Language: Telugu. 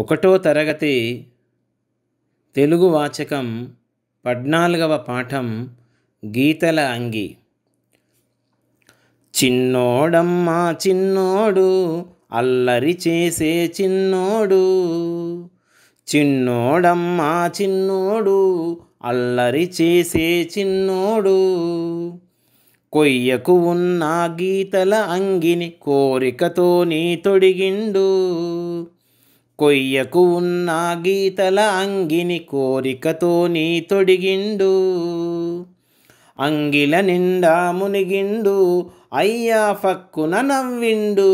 ఒకటో తరగతి తెలుగు వాచకం పద్నాలుగవ పాఠం గీతల అంగి చిన్నోడమ్మా చిన్నోడు అల్లరి చేసే చిన్నోడు చిన్నోడమ్మా చిన్నోడు అల్లరి చేసే చిన్నోడు కొయ్యకు ఉన్న గీతల అంగిని కోరికతో నీ తొడిగిండు కొయ్యకు ఉన్న గీతల అంగిని కోరికతో నీ తొడిగిండు అంగిల నిండా మునిగిండు అయ్యా ఫక్కున నవ్విండు